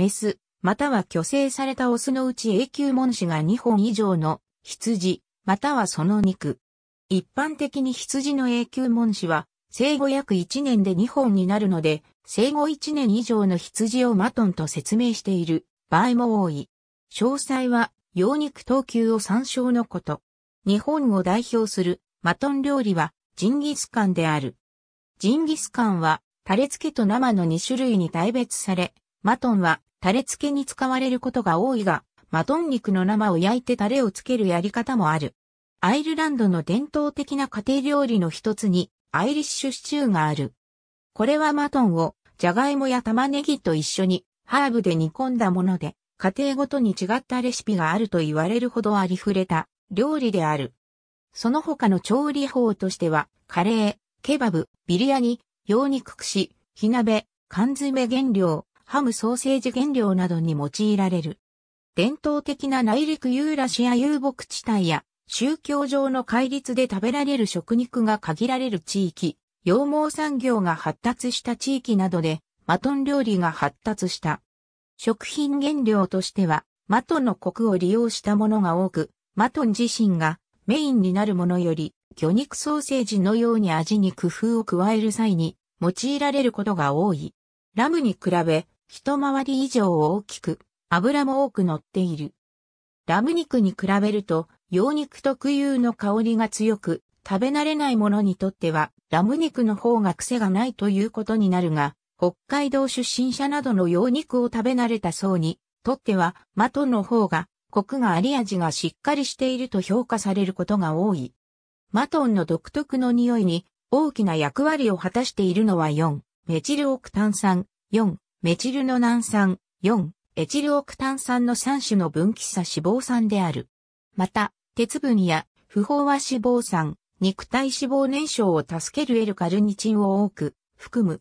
メス、または去勢されたオスのうち永久門歯が2本以上の羊、またはその肉。一般的に羊の永久門歯は、生後約1年で2本になるので、生後1年以上の羊をマトンと説明している場合も多い。詳細は、羊肉等級を参照のこと。日本を代表するマトン料理は、ジンギスカンである。ジンギスカンは、タレ付けと生の2種類に大別され、マトンはタレ付けに使われることが多いが、マトン肉の生を焼いてタレをつけるやり方もある。アイルランドの伝統的な家庭料理の一つにアイリッシュシチューがある。これはマトンをジャガイモや玉ねぎと一緒にハーブで煮込んだもので、家庭ごとに違ったレシピがあると言われるほどありふれた料理である。その他の調理法としては、カレー、ケバブ、ビリヤニ、羊肉串、火鍋、缶詰原料、ハムソーセージ原料などに用いられる。伝統的な内陸ユーラシア遊牧地帯や宗教上の戒律で食べられる食肉が限られる地域、羊毛産業が発達した地域などでマトン料理が発達した。食品原料としてはマトンのコクを利用したものが多く、マトン自身がメインになるものより魚肉ソーセージのように味に工夫を加える際に用いられることが多い。ラムに比べ一回り以上大きく、油も多く乗っている。ラム肉に比べると、羊肉特有の香りが強く、食べ慣れないものにとっては、ラム肉の方が癖がないということになるが、北海道出身者などの羊肉を食べ慣れた層に、とっては、マトンの方が、コクがあり味がしっかりしていると評価されることが多い。マトンの独特の匂いに、大きな役割を果たしているのは4、メチルオク炭酸、4、メチルの難酸、4、エチルオクタン酸の3種の分岐差脂肪酸である。また、鉄分や不飽和脂肪酸、肉体脂肪燃焼を助けるエルカルニチンを多く含む。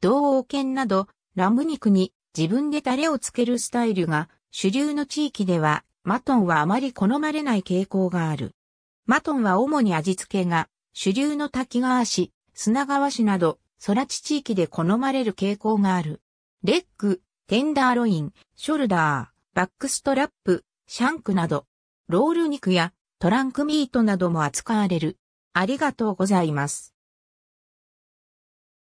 同王犬など、ラム肉に自分でタレをつけるスタイルが主流の地域では、マトンはあまり好まれない傾向がある。マトンは主に味付けが主流の滝川市、砂川市など、空地地域で好まれる傾向がある。レッグ、テンダーロイン、ショルダー、バックストラップ、シャンクなど、ロール肉やトランクミートなども扱われる。ありがとうございます。